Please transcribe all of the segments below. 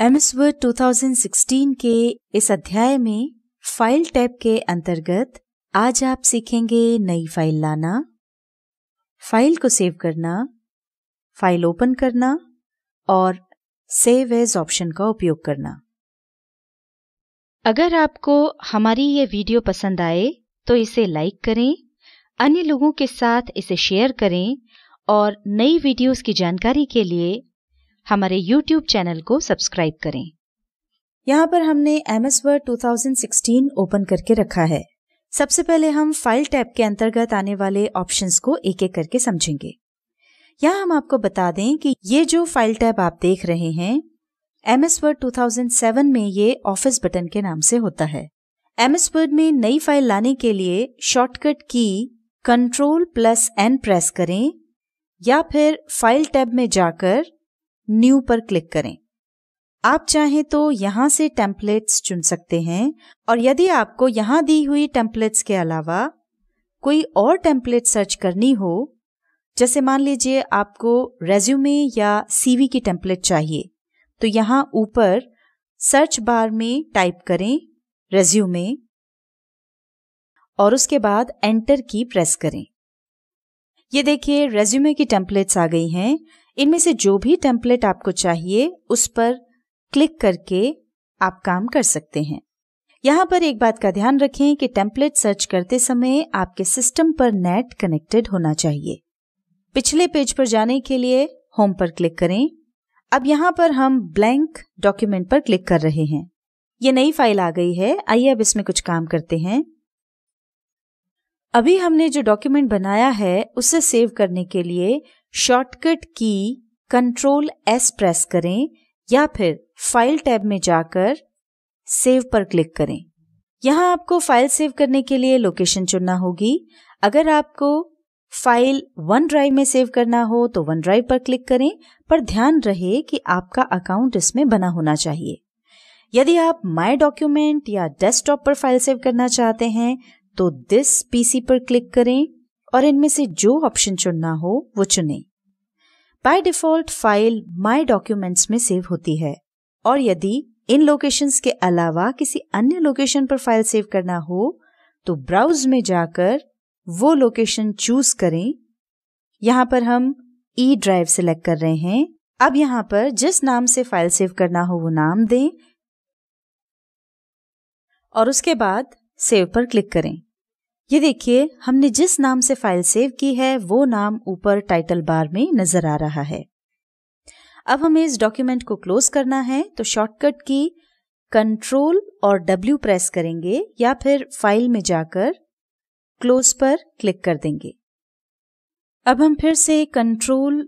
MS word 2016 के इस अध्याय में फाइल टैब के अंतर्गत आज आप सीखेंगे नई फाइल लाना फाइल को सेव करना फाइल ओपन करना और सेव एज ऑप्शन का उपयोग करना अगर आपको हमारी ये वीडियो पसंद आए तो इसे लाइक करें अन्य लोगों के साथ इसे शेयर करें और नई वीडियोस की जानकारी के लिए हमारे YouTube चैनल को सब्सक्राइब करें यहाँ पर हमने M S Word to open करके रखा है सबसे पहले हम फाइल टैब के अंतर्गत आने वाले ऑप्शंस को एक एक करके समझेंगे यहाँ हम आपको बता दें कि ये जो फाइल टैब आप देख रहे हैं एम एस वर्ड टू में ये ऑफिस बटन के नाम से होता है एम एस वर्ड में नई फाइल लाने के लिए शॉर्टकट की कंट्रोल प्लस एन प्रेस करें या फिर फाइल टैब में जाकर न्यू पर क्लिक करें आप चाहें तो यहां से टेम्पलेट्स चुन सकते हैं और यदि आपको यहां दी हुई टेम्पलेट्स के अलावा कोई और टेम्पलेट सर्च करनी हो जैसे मान लीजिए आपको रेज्यूमे या सीवी की टेम्पलेट चाहिए तो यहां ऊपर सर्च बार में टाइप करें रेज्यूमे और उसके बाद एंटर की प्रेस करें ये देखिए रेज्यूमे की टेम्पलेट्स आ गई हैं इनमें से जो भी टेम्पलेट आपको चाहिए उस पर क्लिक करके आप काम कर सकते हैं यहाँ पर एक बात का ध्यान रखें कि टेम्पलेट सर्च करते समय आपके सिस्टम पर नेट कनेक्टेड होना चाहिए पिछले पेज पर जाने के लिए होम पर क्लिक करें अब यहाँ पर हम ब्लैंक डॉक्यूमेंट पर क्लिक कर रहे हैं ये नई फाइल आ गई है आइए अब इसमें कुछ काम करते हैं अभी हमने जो डॉक्यूमेंट बनाया है उसे सेव करने के लिए शॉर्टकट की कंट्रोल एस प्रेस करें या फिर फाइल टैब में जाकर सेव पर क्लिक करें यहां आपको फाइल सेव करने के लिए लोकेशन चुनना होगी अगर आपको फाइल वन ड्राइव में सेव करना हो तो वन ड्राइव पर क्लिक करें पर ध्यान रहे कि आपका अकाउंट इसमें बना होना चाहिए यदि आप माई डॉक्यूमेंट या डेस्कटॉप पर फाइल सेव करना चाहते हैं तो दिस पीसी पर क्लिक करें और इनमें से जो ऑप्शन चुनना हो वो चुने by default file my documents में सेव होती है और यदि इन लोकेशंस के अलावा किसी अन्य लोकेशन पर फाइल सेव करना हो तो ब्राउज में जाकर वो लोकेशन चूज करें यहां पर हम ई ड्राइव सेलेक्ट कर रहे हैं अब यहां पर जिस नाम से फाइल सेव करना हो वो नाम दें और उसके बाद सेव पर क्लिक करें ये देखिए हमने जिस नाम से फाइल सेव की है वो नाम ऊपर टाइटल बार में नजर आ रहा है अब हमें इस डॉक्यूमेंट को क्लोज करना है तो शॉर्टकट की कंट्रोल और डब्ल्यू प्रेस करेंगे या फिर फाइल में जाकर क्लोज पर क्लिक कर देंगे अब हम फिर से कंट्रोल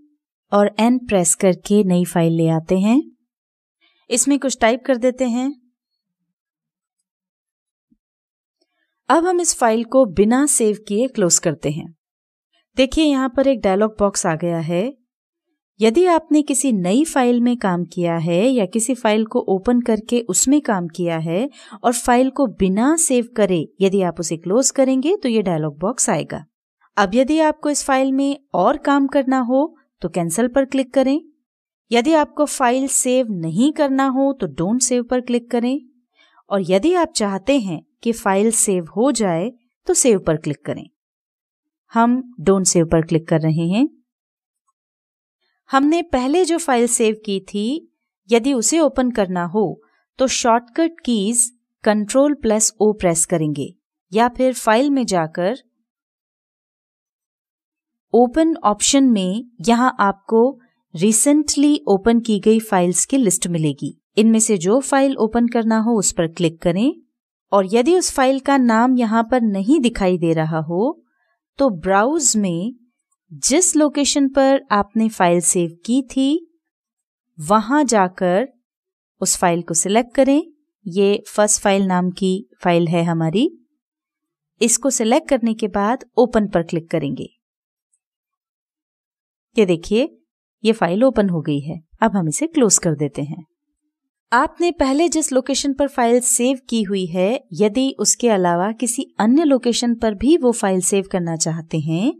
और एन प्रेस करके नई फाइल ले आते हैं इसमें कुछ टाइप कर देते हैं अब हम इस फाइल को बिना सेव किए क्लोज करते हैं देखिए यहां पर एक डायलॉग बॉक्स आ गया है यदि आपने किसी नई फाइल में काम किया है या किसी फाइल को ओपन करके उसमें काम किया है और फाइल को बिना सेव करे यदि आप उसे क्लोज करेंगे तो ये डायलॉग बॉक्स आएगा अब यदि आपको इस फाइल में और काम करना हो तो कैंसिल पर क्लिक करें यदि आपको फाइल सेव नहीं करना हो तो डोंट सेव पर क्लिक करें और यदि आप चाहते हैं कि फाइल सेव हो जाए तो सेव पर क्लिक करें हम डोंट सेव पर क्लिक कर रहे हैं हमने पहले जो फाइल सेव की थी यदि उसे ओपन करना हो तो shortcut keys control plus O press करेंगे या फिर फाइल में जाकर ओपन ऑप्शन में यहां आपको रिसेंटली ओपन की गई फाइल्स की लिस्ट मिलेगी इनमें से जो फाइल ओपन करना हो उस पर क्लिक करें और यदि उस फाइल का नाम यहाँ पर नहीं दिखाई दे रहा हो तो ब्राउज में जिस लोकेशन पर आपने फाइल सेव की थी वहां जाकर उस फाइल को सिलेक्ट करें ये फर्स्ट फाइल नाम की फाइल है हमारी इसको सिलेक्ट करने के बाद ओपन पर क्लिक करेंगे ये देखिए ये फाइल ओपन हो गई है अब हम इसे क्लोज कर देते हैं आपने पहले जिस लोकेशन पर फाइल सेव की हुई है यदि उसके अलावा किसी अन्य लोकेशन पर भी वो फाइल सेव करना चाहते हैं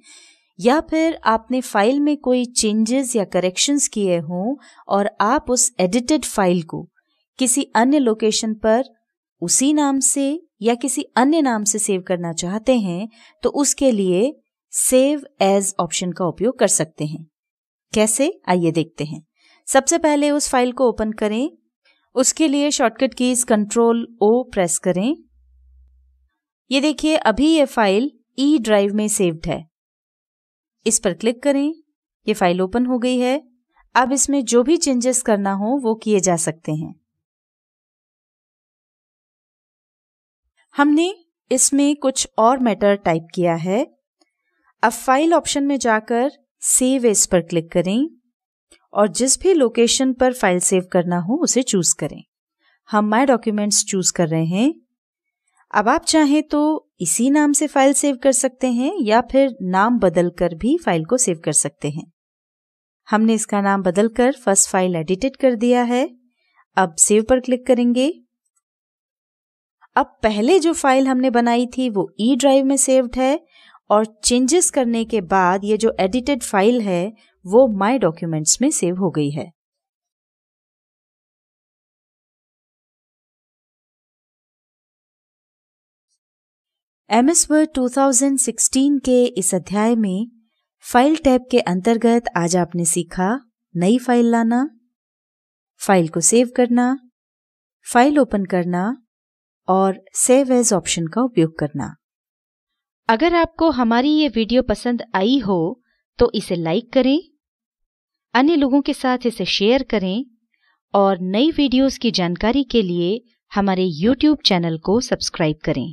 या फिर आपने फाइल में कोई चेंजेस या करेक्शंस किए हों और आप उस एडिटेड फाइल को किसी अन्य लोकेशन पर उसी नाम से या किसी अन्य नाम से सेव करना चाहते हैं तो उसके लिए सेव एज ऑप्शन का उपयोग कर सकते हैं कैसे आइए देखते हैं सबसे पहले उस फाइल को ओपन करें उसके लिए shortcut keys control O press करें ये देखिए अभी ये फाइल ई ड्राइव में सेव्ड है इस पर क्लिक करें ये फाइल ओपन हो गई है अब इसमें जो भी चेंजेस करना हो वो किए जा सकते हैं हमने इसमें कुछ और मैटर टाइप किया है अब फाइल ऑप्शन में जाकर सेव इस पर क्लिक करें और जिस भी लोकेशन पर फाइल सेव करना हो उसे चूज करें हम माई डॉक्यूमेंट्स चूज कर रहे हैं अब आप चाहें तो इसी नाम से फाइल सेव कर सकते हैं या फिर नाम बदल कर भी फाइल को सेव कर सकते हैं हमने इसका नाम बदलकर फर्स्ट फाइल एडिटेड कर दिया है अब सेव पर क्लिक करेंगे अब पहले जो फाइल हमने बनाई थी वो ई ड्राइव में सेव्ड है और चेंजेस करने के बाद ये जो एडिटेड फाइल है वो माई डॉक्यूमेंट्स में सेव हो गई है एम एस वर्ड टू के इस अध्याय में फाइल टैब के अंतर्गत आज आपने सीखा नई फाइल लाना फाइल को सेव करना फाइल ओपन करना और सेव एज ऑप्शन का उपयोग करना अगर आपको हमारी ये वीडियो पसंद आई हो तो इसे लाइक करें अन्य लोगों के साथ इसे शेयर करें और नई वीडियोस की जानकारी के लिए हमारे YouTube चैनल को सब्सक्राइब करें